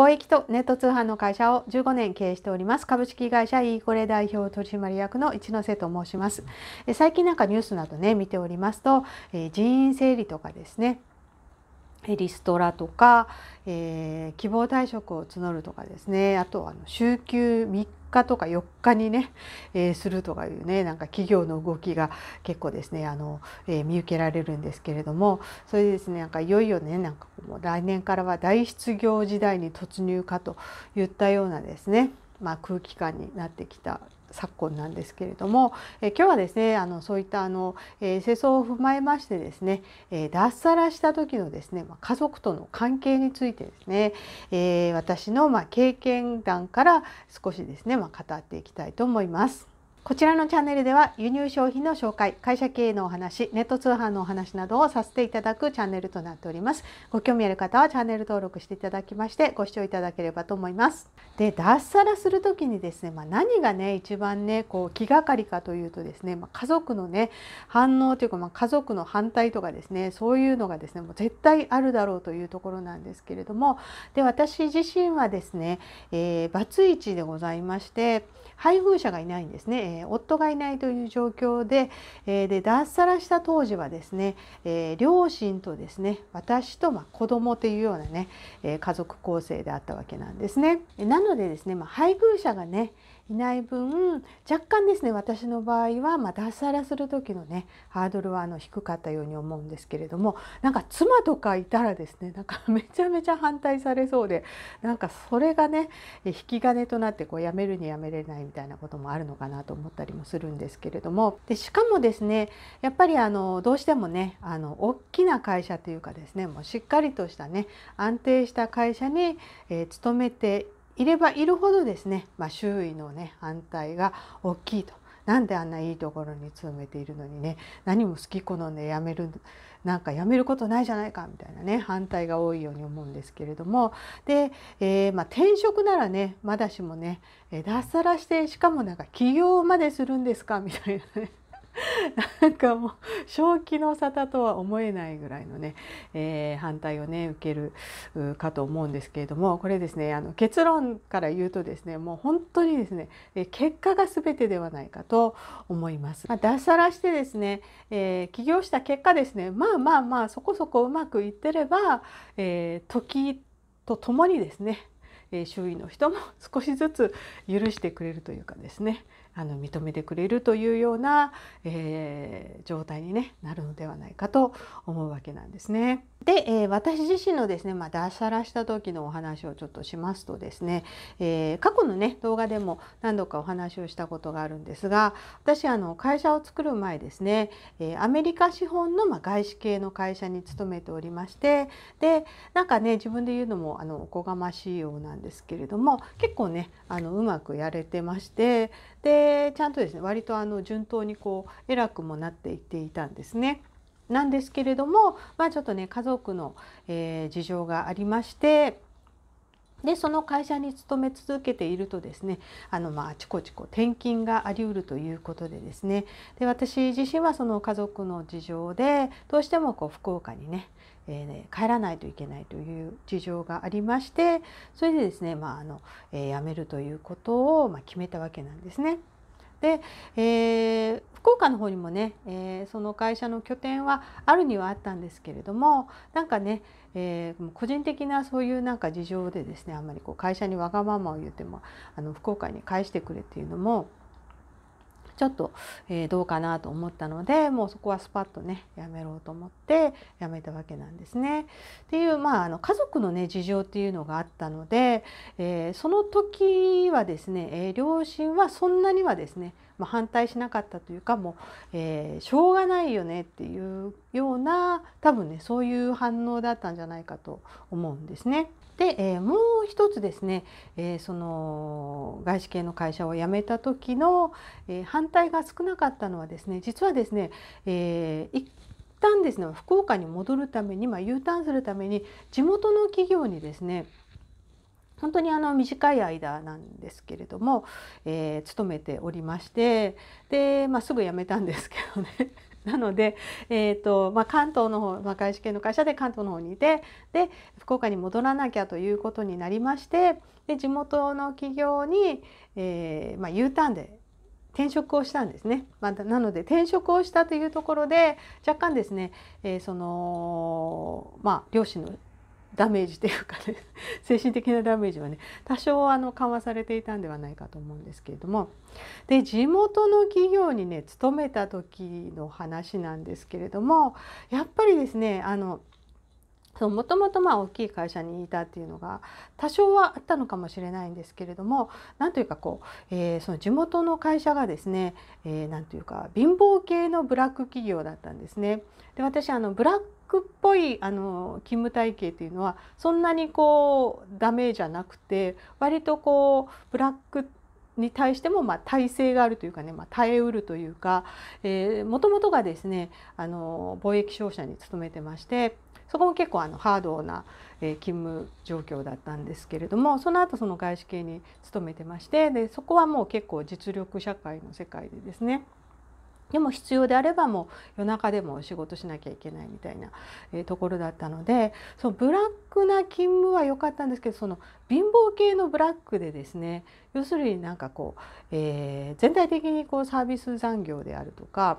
貿易とネット通販の会社を15年経営しております株式会社イーコレ代表取締役の一ノ瀬と申します最近なんかニュースなどね見ておりますとえ人員整理とかですねリストラとか、えー、希望退職を募るとかですねあとは週休3日とか4日にね、えー、するとかいうねなんか企業の動きが結構ですねあの、えー、見受けられるんですけれどもそれでですねなんかいよいよねなんかもう来年からは大失業時代に突入かといったようなですね、まあ、空気感になってきた昨今なんですけれども、え今日はですねあのそういったあの、え世相を踏まえましてですね、え脱サラした時のですね、ま家族との関係についてですね、え私のま経験談から少しですね、ま語っていきたいと思います。こちらのチャンネルでは輸入商品の紹介、会社経営のお話、ネット通販のお話などをさせていただくチャンネルとなっております。ご興味ある方はチャンネル登録していただきましてご視聴いただければと思います。で、脱サラする時にですね、まあ、何がね、一番ね、こう気がかりかというとですね、まあ、家族のね、反応というか、まあ、家族の反対とかですね、そういうのがですね、もう絶対あるだろうというところなんですけれども、で、私自身はですね、えー、バツイチでございまして、配偶者がいないんですね。えー、夫がいないという状況で,、えー、で脱サラした当時はですね、えー、両親とですね私とまあ子供というようなね、えー、家族構成であったわけなんですね。なのでですね、まあ、配偶者がね、いない分若干ですね私の場合は、まあ、脱サラする時のねハードルはあの低かったように思うんですけれどもなんか妻とかいたらですねなんか めちゃめちゃ反対されそうでなんかそれがね引き金となってこうやめるにやめれないみたいなこともあるのかなと思ったりもするんですけれどもでしかもですねやっぱりあのどうしてもねあの大きな会社というかですねもうしっかりとしたね安定した会社に、えー、勤めていればいるほどですね、まあ、周囲のね反対が大きいと。なんであんないいところに勤めているのにね何も好き好んで辞めるなんか辞めることないじゃないかみたいなね反対が多いように思うんですけれどもで、えー、まあ、転職ならねまだしもね脱サラしてしかもなんか起業までするんですかみたいなね なんかもう正気の沙汰とは思えないぐらいのね、えー、反対をね受けるかと思うんですけれどもこれですねあの結論から言うとですねもう本当にですね結果が全てではないかと思います。まあ、脱サラしてですね、えー、起業した結果ですねまあまあまあそこそこうまくいってれば、えー、時とともにですねえ周囲の人も 少しずつ許してくれるというかですねあの認めてくれるというような、えー、状態に、ね、なるのではないかと思うわけなんですね。で、えー、私自身のですね、まあ、脱サラした時のお話をちょっとしますとですね、えー、過去のね動画でも何度かお話をしたことがあるんですが私あの会社を作る前ですね、えアメリカ資本の、まあ、外資系の会社に勤めておりましてでなんかね自分で言うのもあのおこがましいようなんですけれども結構ねあのうまくやれてましてでちゃんとですね割とあの順当にこう偉くもなっていっていたんですね。なんですけれども、まあ、ちょっとね家族の、えー、事情がありましてでその会社に勤め続けているとですねあのまあちこちこ転勤がありうるということでですねで私自身はその家族の事情でどうしてもこう福岡にね、えー、帰らないといけないという事情がありましてそれでですね、まああのえ辞めるということを、まあ、決めたわけなんですね。で、えー、福岡の方にもね、えー、その会社の拠点はあるにはあったんですけれどもなんかね、えー、個人的なそういうなんか事情でですねあんまりこう会社にわがままを言ってもあの福岡に返してくれっていうのもちょっと、えー、どうかなと思ったのでもうそこはスパッとねやめろうと思ってやめたわけなんですね。っていう、まあ、あの家族のね事情っていうのがあったので、えー、その時はですね、えー、両親はそんなにはですね、まあ、反対しなかったというかもう、えしょうがないよねっていうような多分ねそういう反応だったんじゃないかと思うんですね。で、えー、もう一つですね、えー、その外資系の会社を辞めた時の、えー、反対が少なかったのはですね実はですね、えー、一旦ですね福岡に戻るために、まあ、U ターンするために地元の企業にですね本当にあの短い間なんですけれども、えー、勤めておりましてで、まあ、すぐ辞めたんですけどね なので、えーとまあ、関東の方、まあ、外資系の会社で関東の方にいてで福岡に戻らなきゃということになりましてで地元の企業に、えーまあ、U ターンで転職をしたんですね。まあ、なので転職をしたというところで若干ですね、えー、そのまあ両親のダメージというかね 精神的なダメージはね多少あの緩和されていたんではないかと思うんですけれどもで地元の企業にね勤めた時の話なんですけれどもやっぱりですねあのもともとまあ大きい会社にいたっていうのが多少はあったのかもしれないんですけれども何というかこう、えー、その地元の会社がですね何、えー、というか貧乏系のブラック企業だったんですね。で私あのブラックっぽいあの勤務体系というのはそんなにこうダメじゃなくて割とこうブラックに対してもまあ耐性があるというかね、まあ、耐えうるというかもともとがですねあの貿易商社に勤めてましてそこも結構あのハードな、え勤務状況だったんですけれどもその後その外資系に勤めてましてでそこはもう結構実力社会の世界でですねでも必要であればもう夜中でも仕事しなきゃいけないみたいなところだったのでそのブラックな勤務は良かったんですけどその貧乏系のブラックでですね要するになんかこう、えー、全体的にこうサービス残業であるとか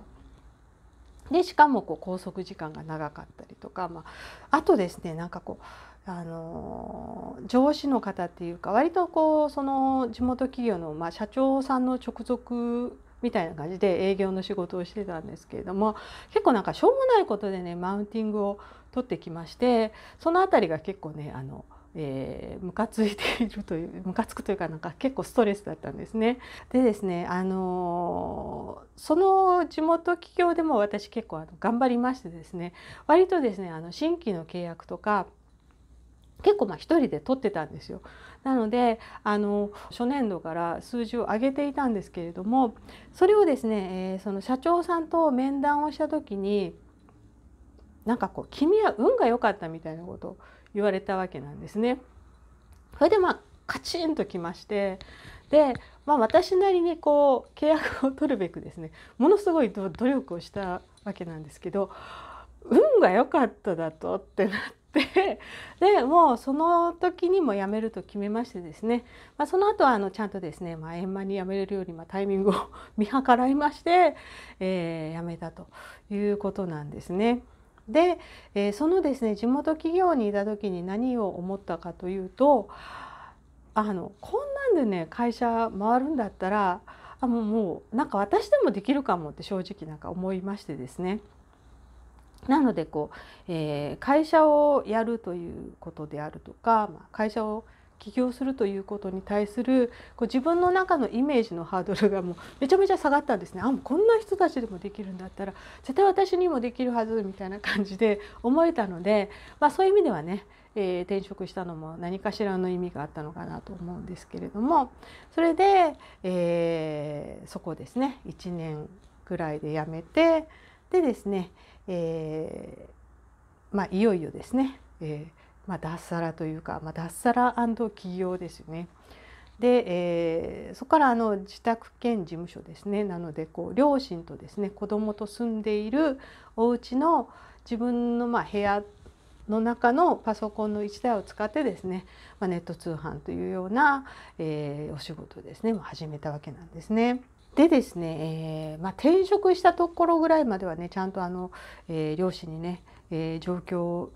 でしかもこう拘束時間が長かったりとか、まあ、あとですねなんかこうあの上司の方っていうか割とこうその地元企業のまあ社長さんの直属みたいな感じで営業の仕事をしてたんですけれども結構なんかしょうもないことでねマウンティングを取ってきましてその辺りが結構ねあのえー、ムカついているという ムカつくというかなんか結構ストレスだったんですね。でですね、あのー、その地元企業でも私結構あの頑張りましてですね割とですねあの新規の契約とか結構まあ一人で取ってたんですよ。なのであの初年度から数字を上げていたんですけれどもそれをですね、えー、その社長さんと面談をした時になんかこう「君は運が良かった」みたいなことを言われたわけなんですね。それでまあカチンときましてで、まあ、私なりにこう契約を取るべくですねものすごい努力をしたわけなんですけど運が良かっただとってなっでもうその時にも辞めると決めましてですね、まあ、その後はあのちゃんとですね、まあ、円満に辞めれるようにまタイミングを 見計らいまして、えー、辞めたということなんですね。で、えー、そのですね地元企業にいた時に何を思ったかというとあのこんなんでね会社回るんだったらあもうもうなんか私でもできるかもって正直なんか思いましてですね。なのでこう、えー、会社をやるということであるとか、まあ、会社を起業するということに対するこう自分の中のイメージのハードルがもうめちゃめちゃ下がったんですねあこんな人たちでもできるんだったら絶対私にもできるはずみたいな感じで思えたので、まあ、そういう意味ではね、えー、転職したのも何かしらの意味があったのかなと思うんですけれどもそれで、えー、そこですね1年ぐらいで辞めて。でですね、えー、まあ、いよいよですね、えーまあ、脱サラというか、まあ、脱サラ起業ですよね。で、えー、そこからあの自宅兼事務所ですねなのでこう両親とですね子供と住んでいるお家の自分のまあ部屋の中のパソコンの1台を使ってですね、まあ、ネット通販というような、えー、お仕事ですね始めたわけなんですね。でですね、えーまあ、転職したところぐらいまではねちゃんとあの、えー、両親にね、えー、状況を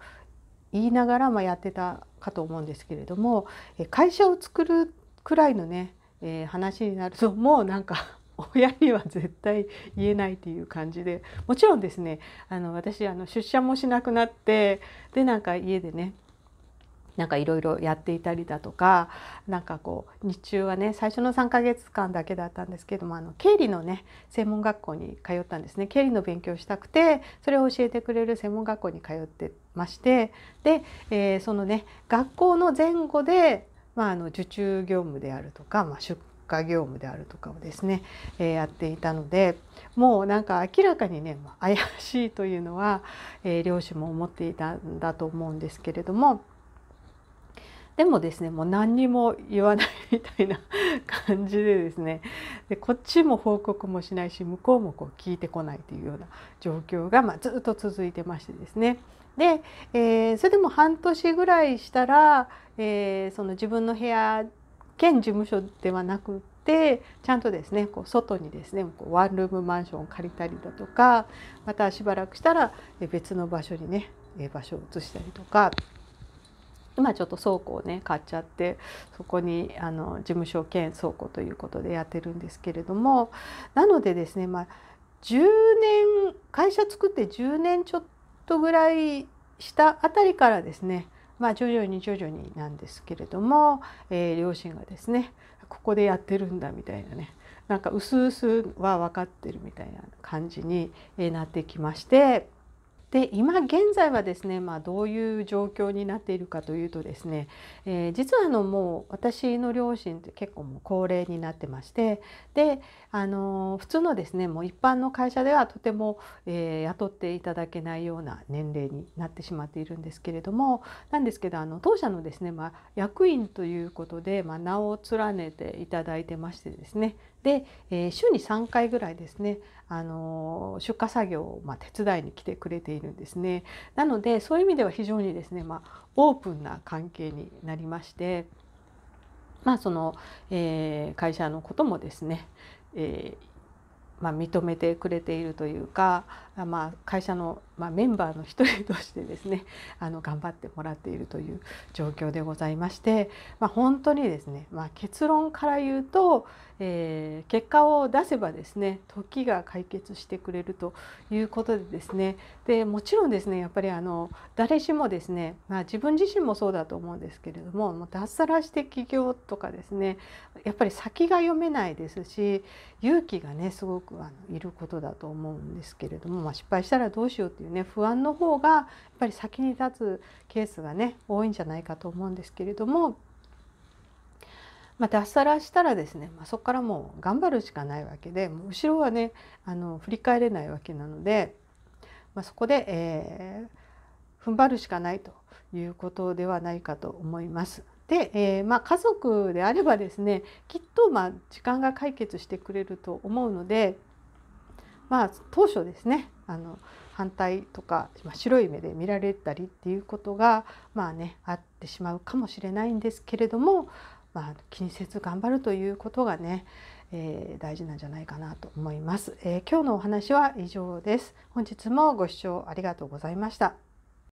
言いながら、まあ、やってたかと思うんですけれども会社を作るくらいのね、えー、話になると もうなんか親には絶対言えないっていう感じでもちろんですねあの私あの出社もしなくなってでなんか家でねなんかいろいろやっていたりだとかなんかこう日中はね最初の3ヶ月間だけだったんですけどもあの経理のね専門学校に通ったんですね経理の勉強したくてそれを教えてくれる専門学校に通ってましてで、えー、そのね学校の前後で、まあ、あの受注業務であるとか、まあ、出荷業務であるとかをですね、えー、やっていたのでもうなんか明らかにね怪しいというのは、えー、両親も思っていたんだと思うんですけれども。でもですねもう何にも言わないみたいな感じでですねでこっちも報告もしないし向こうもこう聞いてこないというような状況が、まずっと続いてましてですねで、えー、それでも半年ぐらいしたら、えー、その自分の部屋兼事務所ではなくてちゃんとですねこう外にですねこうワンルームマンションを借りたりだとかまたしばらくしたら別の場所にね場所を移したりとか今ちょっと倉庫をね買っちゃってそこにあの事務所兼倉庫ということでやってるんですけれどもなのでですね、まあ、10年会社作って10年ちょっとぐらいしたあたりからですねまあ徐々に徐々になんですけれども、えー、両親がですねここでやってるんだみたいなねなんかうすうすは分かってるみたいな感じになってきましてで今現在はですね、まあ、どういう状況になっているかというとですね、えー、実はあのもう私の両親って結構もう高齢になってましてで、あの普通のですねもう一般の会社ではとても、えー、雇っていただけないような年齢になってしまっているんですけれどもなんですけどあの当社のですね、まあ、役員ということで、まあ、名を連ねていただいてましてですねで、えー、週に3回ぐらいですね、あのー、出荷作業をまあ手伝いに来てくれているんですね。なのでそういう意味では非常にですね、まあ、オープンな関係になりまして、まあそのえー、会社のこともですね、えーまあ、認めてくれているというか、まあ、会社の、まあ、メンバーの一人としてですね あの頑張ってもらっているという状況でございまして、まあ、本当にですね、まあ、結論から言うと、えー、結果を出せばですね時が解決してくれるということでですねでもちろんですねやっぱりあの誰しもですね、まあ、自分自身もそうだと思うんですけれどももう脱サラして起業とかですねやっぱり先が読めないですし勇気がねすごくあのいることだと思うんですけれども。まあ、失敗したらどうしようっていうね不安の方がやっぱり先に立つケースがね多いんじゃないかと思うんですけれども、まあ、脱サラしたらですね、まあ、そこからもう頑張るしかないわけでもう後ろはねあの振り返れないわけなので、まあ、そこで、えー、踏ん張るしかないということではないかと思います。で、えー、まあ、家族であればですねきっとま時間が解決してくれると思うのでまあ、当初ですねあの反対とか、まあ、白い目で見られたりっていうことが、まあね、あってしまうかもしれないんですけれども、まあ、気にせず頑張るということがね、えー、大事なんじゃないかなと思います、えー、今日のお話は以上です。本日もご視聴ありがとうございました。